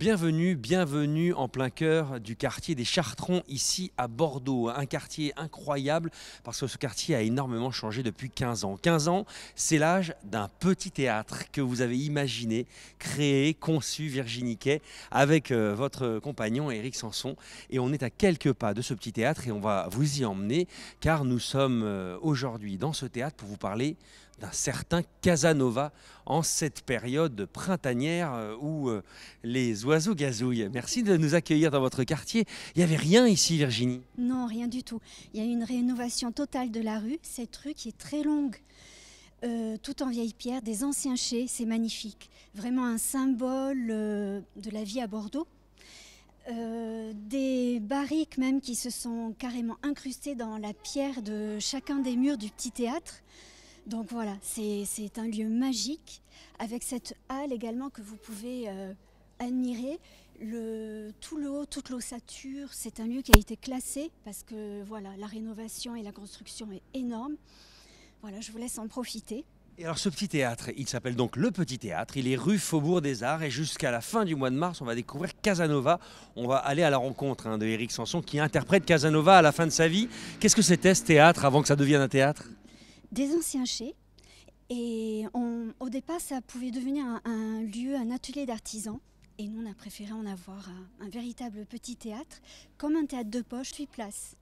Bienvenue, bienvenue en plein cœur du quartier des Chartrons ici à Bordeaux. Un quartier incroyable parce que ce quartier a énormément changé depuis 15 ans. 15 ans, c'est l'âge d'un petit théâtre que vous avez imaginé, créé, conçu, Virginie avec euh, votre compagnon Éric Sanson. Et on est à quelques pas de ce petit théâtre et on va vous y emmener car nous sommes euh, aujourd'hui dans ce théâtre pour vous parler d'un certain Casanova en cette période printanière euh, où euh, les oiseaux gazouillent. Merci de nous accueillir dans votre quartier. Il n'y avait rien ici, Virginie Non, rien du tout. Il y a une rénovation totale de la rue. Cette rue qui est très longue. Euh, tout en vieille pierre, des anciens chais, c'est magnifique. Vraiment un symbole de la vie à Bordeaux. des barriques même qui se sont carrément incrustées dans la pierre de chacun des murs du petit théâtre. Donc voilà, c'est un lieu magique avec cette halle également que vous pouvez euh, admirer. tout le haut, toute l'ossature, c'est un lieu qui a été classé parce que voilà, la rénovation et la construction est énorme. Voilà, je vous laisse en profiter. Et alors ce petit théâtre, il s'appelle donc le Petit Théâtre, il est rue Faubourg des Arts et jusqu'à la fin du mois de mars, on va découvrir Casanova. On va aller à la rencontre hein, de Eric Sanson qui interprète Casanova à la fin de sa vie. Qu'est-ce que c'était ce théâtre avant que ça devienne un théâtre des anciens chais. Et au départ, ça pouvait devenir un, lieu, un atelier d'artisans. Et nous, on a préféré en avoir un, véritable petit théâtre, comme un théâtre de poche, 8 places.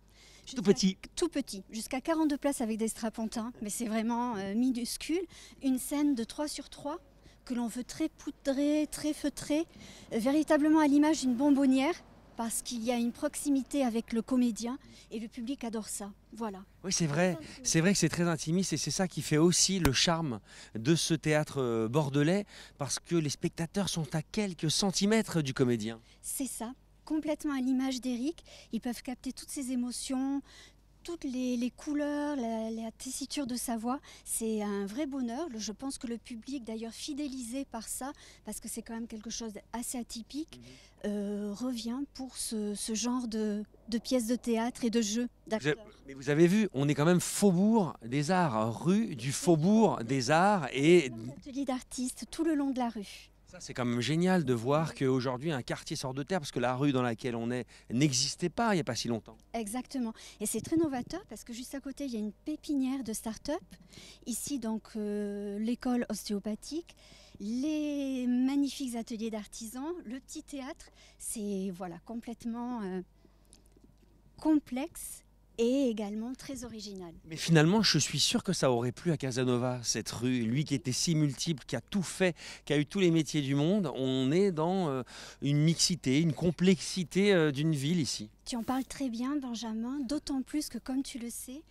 Tout petit. Tout petit, jusqu'à 42 places avec des strapontins, mais c'est vraiment euh, minuscule. Une scène de 3 sur 3 que l'on veut très poudré, très feutré, euh, véritablement à l'image d'une bonbonnière parce qu'il y a une proximité avec le comédien et le public adore ça. Voilà. Oui, c'est vrai. C'est vrai que c'est très intimiste et c'est ça qui fait aussi le charme de ce théâtre euh, bordelais parce que les spectateurs sont à quelques centimètres du comédien. C'est ça complètement à l'image d'Eric. Ils peuvent capter toutes ses émotions, toutes les, couleurs, la, tessiture de sa voix. C'est un vrai bonheur. Je pense que le public, d'ailleurs fidélisé par ça, parce que c'est quand même quelque chose d'assez atypique, mhm. euh, revient pour ce, genre de, pièces de théâtre et de jeux d'acteurs. Mais vous avez vu, on est quand même faubourg des arts, rue du faubourg des arts et... Atelier d'artistes tout le long de la rue c'est quand même génial de voir qu'aujourd'hui, un quartier sort de terre parce que la rue dans laquelle on est n'existait pas il n'y a pas si longtemps. Exactement. Et c'est très novateur parce que juste à côté, il y a une pépinière de start-up. Ici, donc, euh, l'école ostéopathique, les magnifiques ateliers d'artisans, le petit théâtre. C'est voilà, complètement euh, complexe et également très original. Mais finalement, je suis sûr que ça aurait plu à Casanova, cette rue. Lui qui était si multiple, qui a tout fait, qui a eu tous les métiers du monde. On est dans euh, une mixité, une complexité euh, d'une ville ici. Tu en parles très bien, Benjamin, d'autant plus que, comme tu le sais,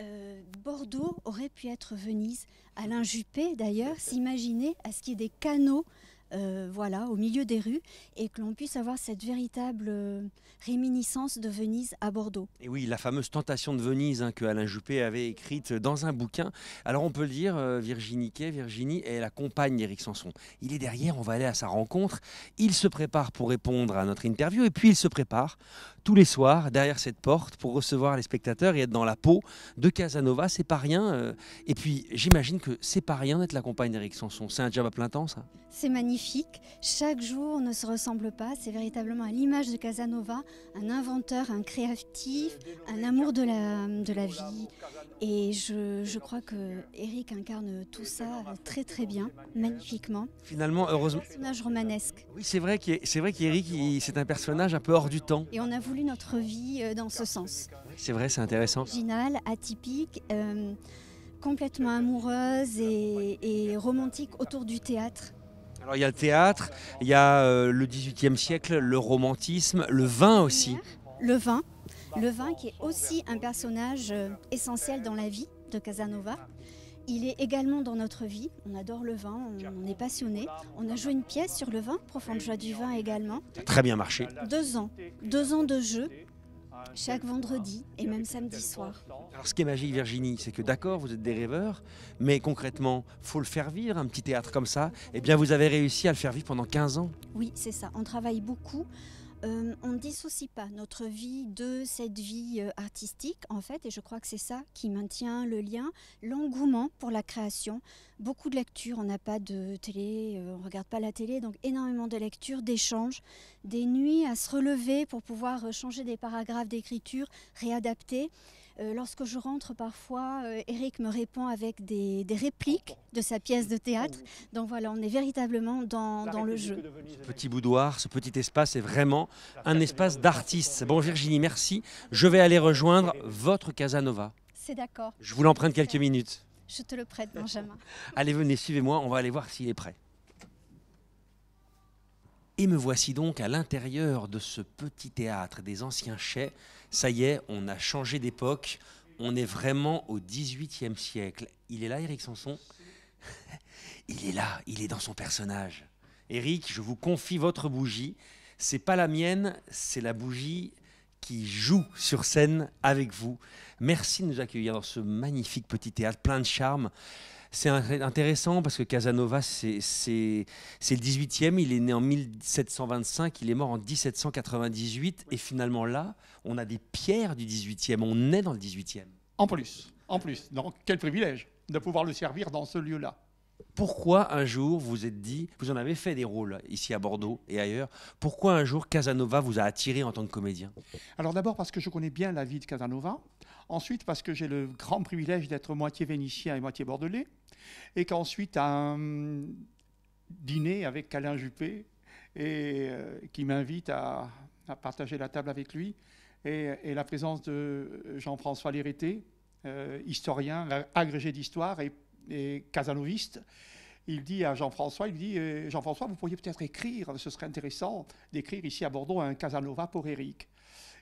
euh, Bordeaux aurait pu être Venise. Alain Juppé, d'ailleurs, s'imaginait à ce qu'il y ait des canaux euh, voilà, au milieu des rues, et que l'on puisse avoir cette véritable euh, réminiscence de Venise à Bordeaux. Et oui, la fameuse Tentation de Venise hein, que Alain Juppé avait écrite dans un bouquin. Alors on peut le dire, euh, Virginie Kay, Virginie est la compagne d'Éric Sanson. Il est derrière, on va aller à sa rencontre. Il se prépare pour répondre à notre interview, et puis il se prépare tous les soirs derrière cette porte pour recevoir les spectateurs et être dans la peau de Casanova. C'est pas rien. Euh, et puis j'imagine que c'est pas rien d'être la compagne d'Eric Sanson. C'est un job à plein temps, ça C'est magnifique. Chaque jour ne se ressemble pas. C'est véritablement à l'image de Casanova, un inventeur, un créatif, un amour de la, de la vie. Et je, je crois que Eric incarne tout ça très très bien, magnifiquement. Finalement, heureusement. Un personnage romanesque. Oui, c'est vrai qu'Eric, c'est vrai qu'Eric, c'est un personnage un peu hors du temps. Et on a voulu notre vie euh, dans ce sens. C'est vrai, c'est intéressant. Original, atypique, euh, complètement amoureuse et, romantique autour du théâtre. Alors il y a le théâtre, il y a euh, le 18e siècle, le romantisme, le vin aussi. Le vin, le vin qui est aussi un personnage essentiel dans la vie de Casanova. Il est également dans notre vie. On adore le vin, on, est passionné. On a joué une pièce sur le vin, Profonde joie du vin également. très bien marché. Deux ans, deux ans de jeu. Chaque vendredi et même samedi soir. Alors ce qui est magique Virginie, c'est que d'accord, vous êtes des rêveurs, mais concrètement, faut le faire vivre, un petit théâtre comme ça. Eh bien, vous avez réussi à le faire vivre pendant 15 ans. Oui, c'est ça. On travaille beaucoup. Euh, on ne dissocie pas notre vie de cette vie euh, artistique, en fait, et je crois que c'est ça qui maintient le lien, l'engouement pour la création. Beaucoup de lectures, on n'a pas de télé, euh, on ne regarde pas la télé, donc énormément de lectures, d'échanges, des nuits à se relever pour pouvoir changer des paragraphes d'écriture, réadapter. Euh, lorsque je rentre parfois, euh, Eric me répond avec des, répliques de sa pièce de théâtre. Oh, donc voilà, on est véritablement dans, dans le jeu. Ce petit boudoir, ce petit espace est vraiment un espace d'artiste. Bon Virginie, merci. Je vais aller rejoindre votre Casanova. C'est d'accord. Je vous l'emprunte quelques minutes. Je te le prête, Benjamin. Allez, venez, suivez-moi, on va aller voir s'il est prêt. Et me voici donc à l'intérieur de ce petit théâtre des anciens chais ça y est, on a changé d'époque, on est vraiment au 18e siècle. Il est là, Eric Sanson Il est là, il est dans son personnage. Eric, je vous confie votre bougie. C'est pas la mienne, c'est la bougie qui joue sur scène avec vous. Merci de nous accueillir dans ce magnifique petit théâtre plein de charme. C'est intéressant parce que Casanova, c'est le 18e, il est né en 1725, il est mort en 1798, et finalement là, on a des pierres du 18e, on est dans le 18e. En plus, en plus, donc quel privilège de pouvoir le servir dans ce lieu-là pourquoi un jour vous êtes dit, vous en avez fait des rôles ici à Bordeaux et ailleurs, pourquoi un jour Casanova vous a attiré en tant que comédien Alors d'abord parce que je connais bien la vie de Casanova, ensuite parce que j'ai le grand privilège d'être moitié vénitien et moitié bordelais, et qu'ensuite un dîner avec Alain Juppé, et euh, qui m'invite à, partager la table avec lui, et, la présence de Jean-François Lérété, euh, historien, agrégé d'histoire et et casanoviste, il dit à Jean-François, il dit euh, Jean-François, vous pourriez peut-être écrire, ce serait intéressant d'écrire ici à Bordeaux un Casanova pour Eric.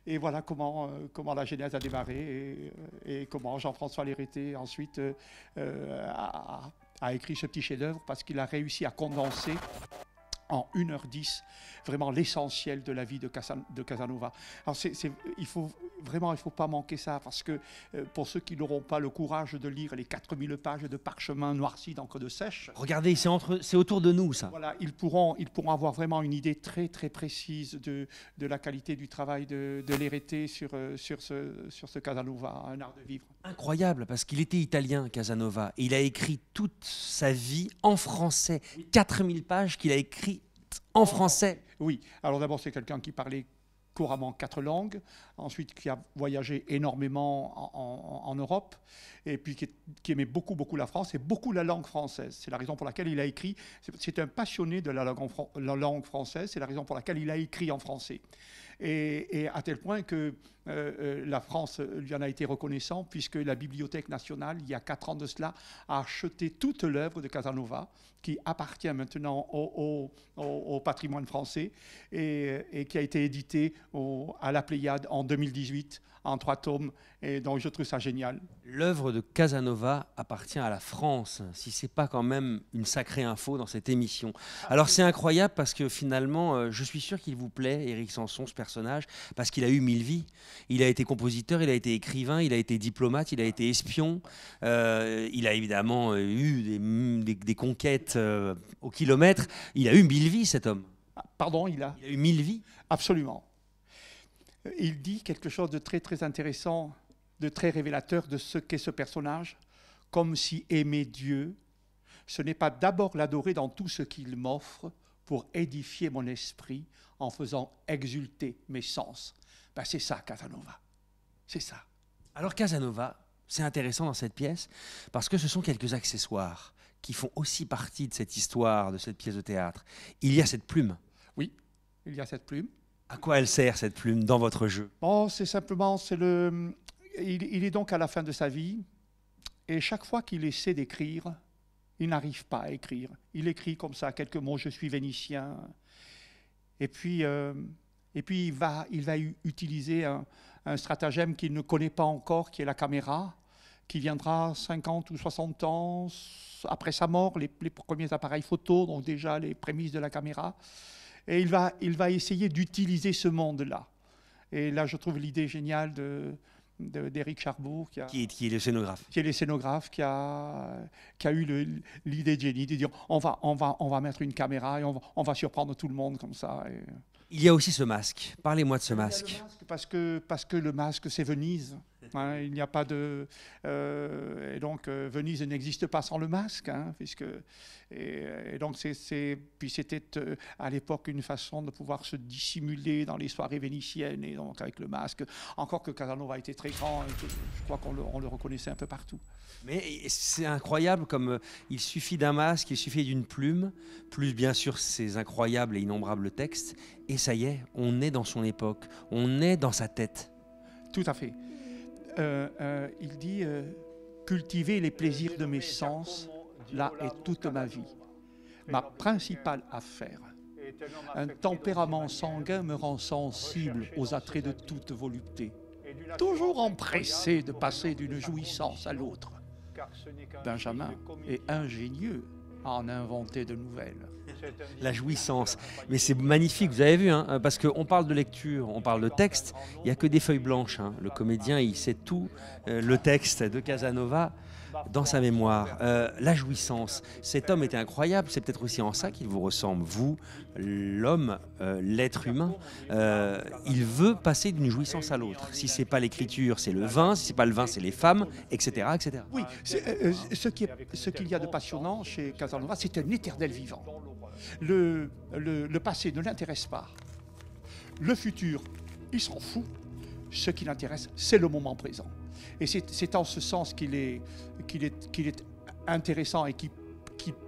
Et voilà comment, euh, comment la genèse a démarré et, euh, comment Jean-François Lérité ensuite a, écrit ce petit chef-d'œuvre parce qu'il a réussi à condenser en 1h10 vraiment l'essentiel de la vie de, Casanova. Alors il faut vraiment, il ne faut pas manquer ça, parce que euh, pour ceux qui n'auront pas le courage de lire les 4000 pages de parchemin noirci d'encre de sèche... Regardez, c'est, autour de nous, ça. Voilà, ils pourront, ils pourront avoir vraiment une idée très, très précise de, de la qualité du travail de, de sur, euh, sur, ce, sur ce Casanova, un art de vivre. Incroyable, parce qu'il était italien, Casanova, et il a écrit toute sa vie en français. 4000 pages qu'il a écrites en oh. français. Oui, alors d'abord, c'est quelqu'un qui parlait couramment quatre langues, ensuite qui a voyagé énormément en, Europe, et puis qui, aimait beaucoup, beaucoup la France et beaucoup la langue française. C'est la raison pour laquelle il a écrit, c'est un passionné de la langue française, c'est la raison pour laquelle il a écrit en français et, à tel point que euh, euh, la France lui en a été reconnaissante, puisque la Bibliothèque nationale, il y a quatre ans de cela, a acheté toute l'œuvre de Casanova, qui appartient maintenant au, au, patrimoine français, et, qui a été éditée à la Pléiade en 2018 en trois tomes, et donc je trouve ça génial. L'œuvre de Casanova appartient à la France, si c'est pas quand même une sacrée info dans cette émission. Alors c'est incroyable parce que finalement, euh, je suis sûr qu'il vous plaît, Eric Sanson, ce personnage parce qu'il a eu mille vies. Il a été compositeur, il a été écrivain, il a été diplomate, il a été espion. Euh, il a évidemment euh, eu des, mm, conquêtes euh, au kilomètre. Il a eu mille vies, cet homme. Ah, pardon, il a. eu mille vies. Absolument. Il dit quelque chose de très très intéressant, de très révélateur de ce qu'est ce personnage, comme si aimer Dieu, ce n'est pas d'abord l'adorer dans tout ce qu'il m'offre pour édifier mon esprit en faisant exulter mes sens. Ben, c'est ça, Casanova. C'est ça. Alors, Casanova, c'est intéressant dans cette pièce parce que ce sont quelques accessoires qui font aussi partie de cette histoire, de cette pièce de théâtre. Il y a cette plume. Oui, il y a cette plume. À quoi elle sert cette plume dans votre jeu Bon, c'est simplement, c'est le. il, est donc à la fin de sa vie, et chaque fois qu'il essaie d'écrire, il n'arrive pas à écrire. Il écrit comme ça quelques mots. Je suis vénitien. Et puis, euh, et puis il, va, il va utiliser un, stratagème qu'il ne connaît pas encore, qui est la caméra, qui viendra 50 ou 60 ans après sa mort, les, premiers appareils photo, donc déjà les prémices de la caméra. Et il va, il va essayer d'utiliser ce monde-là. Et là, je trouve l'idée géniale de, d'Éric Charbourg. Qui, est, qui, le scénographe. Qui est le scénographe, qui a, qui a eu l'idée de génie de dire on va, on, va, on va mettre une caméra et on va, surprendre tout le monde comme ça. Il y a aussi ce masque. Parlez-moi de ce masque. Parce que, parce que le masque, c'est Venise. Hein, il n'y a pas de. Euh, et donc, euh, Venise n'existe pas sans le masque, hein, puisque. Et, donc, c'est. Puis c'était euh, à l'époque une façon de pouvoir se dissimuler dans les soirées vénitiennes, et donc avec le masque. Encore que Casanova été très grand, et je crois qu'on le, reconnaissait un peu partout. Mais c'est incroyable comme il suffit d'un masque, il suffit d'une plume, plus bien sûr ces incroyables et innombrables textes, et ça y est, on est dans son époque, on est dans sa tête. Tout à fait. Euh, euh, il dit euh, cultiver les plaisirs de mes sens, là est toute ma vie, ma principale affaire. Un tempérament sanguin me rend sensible aux attraits de toute volupté, toujours empressé de passer d'une jouissance à l'autre. Benjamin est ingénieux à en inventer de nouvelles. la jouissance. Mais c'est magnifique, vous avez vu, hein, parce qu'on parle de lecture, on parle de texte, il n'y a que des feuilles blanches. Hein. Le comédien, il sait tout, euh, le texte de Casanova dans sa mémoire, euh, la jouissance. Cet homme était incroyable, c'est peut-être aussi en ça qu'il vous ressemble, vous, l'homme, euh, l'être humain. il veut passer d'une jouissance à l'autre. Si n'est pas l'écriture, c'est le vin, si n'est pas le vin, c'est les femmes, etc. etc. Oui, ce qu'il y a de passionnant chez Casanova, c'est un éternel vivant. Le, passé ne l'intéresse pas. Le futur, il s'en fout. Ce qui l'intéresse, c'est le moment présent. Et c'est en ce sens qu'il est, intéressant et qui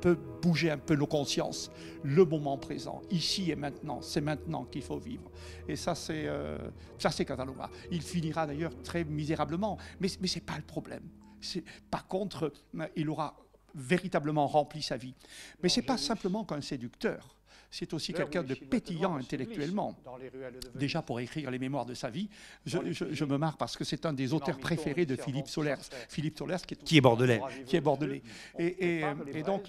peut bouger un peu nos consciences, le moment présent, ici et maintenant, c'est maintenant qu'il faut vivre. Et ça, c'est euh, ça, Il finira d'ailleurs très misérablement, mais, mais ce n'est pas le problème. Par contre, il aura véritablement rempli sa vie. Mais ce n'est pas simplement qu'un séducteur c'est aussi quelqu'un de pétillant intellectuellement. Déjà pour écrire les mémoires de sa vie, je, me marre parce que c'est un des auteurs préférés de Philippe Solers. Philippe Solers qui est, bordelais. Qui est bordelais. Et, euh, donc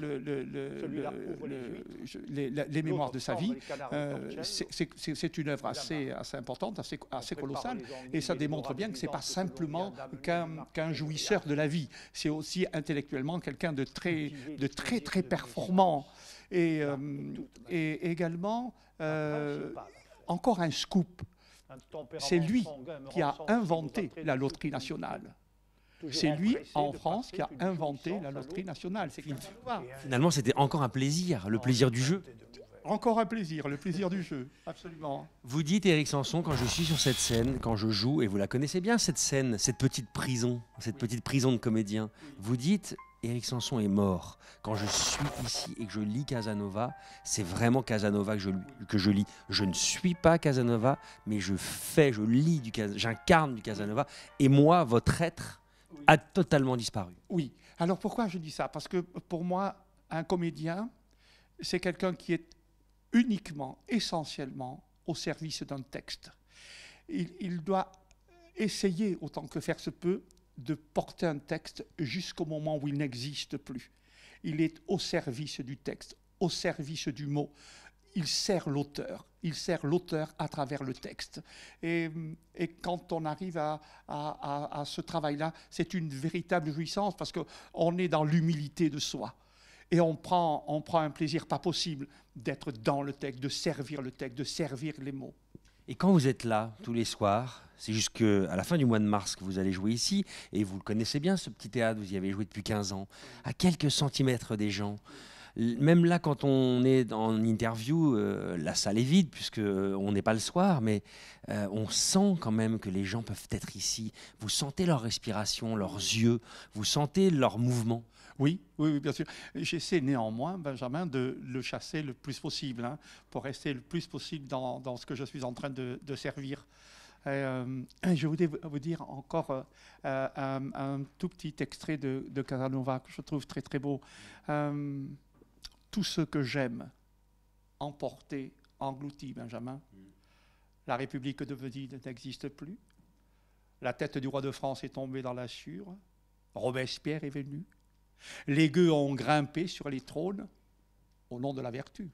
les, mémoires de sa vie, euh, c'est une œuvre assez, importante, assez, colossale, et ça démontre bien que ce n'est pas simplement qu'un jouisseur de la vie, c'est aussi intellectuellement quelqu'un de très, de très, très performant. Ah, euh, et, également, euh, encore un scoop, c'est lui qui a inventé la loterie nationale. C'est lui, en France, qui a inventé la loterie nationale. Finalement, c'était encore un plaisir, le plaisir du jeu encore un plaisir, le plaisir du jeu, absolument. Vous dites, Éric Sanson, quand je suis sur cette scène, quand je joue, et vous la connaissez bien, cette scène, cette petite prison, cette petite prison de comédien, vous dites, Éric Sanson est mort. Quand je suis ici et que je lis Casanova, c'est vraiment Casanova que je, lis. Je ne suis pas Casanova, mais je fais, je lis du j'incarne du Casanova. Et moi, votre être a totalement disparu. Oui. Alors pourquoi je dis ça Parce que pour moi, un comédien, c'est quelqu'un qui est uniquement, essentiellement, au service d'un texte. Il, doit essayer, autant que faire se peut, de porter un texte jusqu'au moment où il n'existe plus. Il est au service du texte, au service du mot. Il sert l'auteur, il sert l'auteur à travers le texte. Et, quand on arrive à ce travail-là, c'est une véritable jouissance parce qu'on est dans l'humilité de soi. Et on prend, on prend un plaisir pas possible d'être dans le texte, de servir le texte, de servir les mots. Et quand vous êtes là tous les soirs, c'est jusqu'à la fin du mois de mars que vous allez jouer ici, et vous le connaissez bien ce petit théâtre, vous y avez joué depuis 15 ans, à quelques centimètres des gens même là, quand on est en interview, euh, la salle est vide puisque euh, on n'est pas le soir, mais euh, on sent quand même que les gens peuvent être ici. Vous sentez leur respiration, leurs yeux, vous sentez leur mouvement. Oui, oui, bien sûr. J'essaie néanmoins, Benjamin, de le chasser le plus possible, hein, pour rester le plus possible dans, ce que je suis en train de, servir. je voudrais vous dire encore un, tout petit extrait de, Casanova que je trouve très très beau tout ce que j'aime, emporté, englouti, Benjamin. La République de Venise n'existe plus. La tête du roi de France est tombée dans la sûre. Robespierre est venu. Les gueux ont grimpé sur les trônes au nom de la vertu.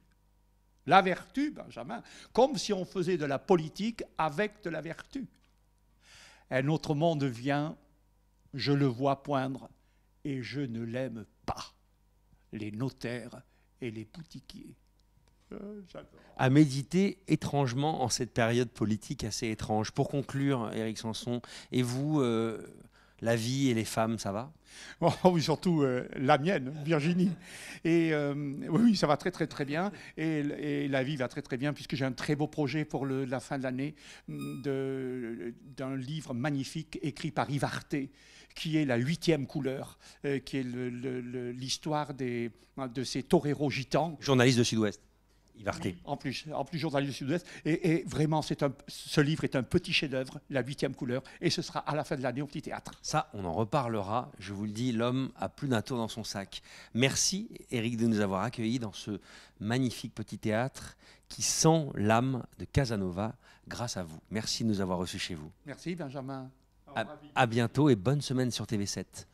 La vertu, Benjamin, comme si on faisait de la politique avec de la vertu. Un autre monde vient, je le vois poindre et je ne l'aime pas. Les notaires et les boutiquiers. Euh, à méditer étrangement en cette période politique assez étrange. Pour conclure, Éric Sanson, et vous, euh, la vie et les femmes, ça va oh, Oui, surtout euh, la mienne, Virginie. Et oui, ça va très très très bien. Et, la vie va très très bien puisque j'ai un très beau projet pour la fin de l'année mm, d'un livre magnifique écrit par Yves qui est la huitième couleur, euh, qui est l'histoire de ces toreros gitans. Journaliste de Sud-Ouest. En plus, en plus journaliste du Sud-Ouest. Et, vraiment, un, ce livre est un petit chef-d'œuvre, la huitième couleur, et ce sera à la fin de l'année au Petit Théâtre. Ça, on en reparlera. Je vous le dis, l'homme a plus d'un tour dans son sac. Merci, Eric, de nous avoir accueillis dans ce magnifique Petit Théâtre qui sent l'âme de Casanova grâce à vous. Merci de nous avoir reçus chez vous. Merci, Benjamin. À, bientôt et bonne semaine sur TV7.